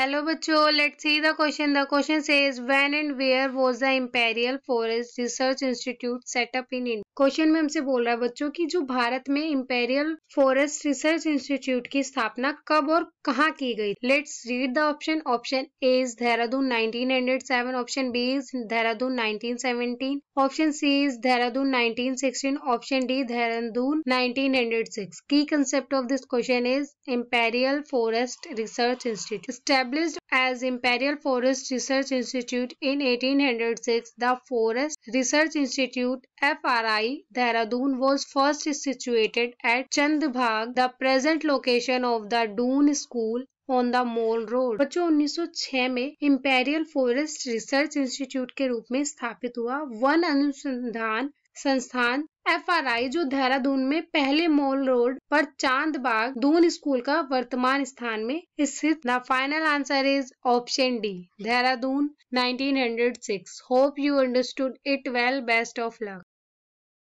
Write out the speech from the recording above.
hello बच्चों let's see the question the question says when and where was the imperial forest research institute set up in India question में हमसे बोल रहा है बच्चों कि जो भारत में इम्पेरियल फॉरेस्ट रिसर्च इंस्टीट्यूट की स्थापना कब और कहाँ की गई let's read the option option A is Dehradun seven option B is Dehradun seventeen option C is Dehradun 1916 option D Dehradun 1906 key concept of this question is imperial forest research institute step Established as Imperial Forest Research Institute in 1806, the Forest Research Institute FRI Dehradun was first situated at Chandbhag, the present location of the Doon School on the Mall Road बच्चों 1906 में imperial forest research institute के रूप में स्थापित हुआ one अनुसंधान संस्थान FRI जो देहरादून में पहले मॉल रोड पर चांद बाग दून स्कूल का वर्तमान स्थान में स्थित the final answer is option D Dehradun 1906 hope you understood it well best of luck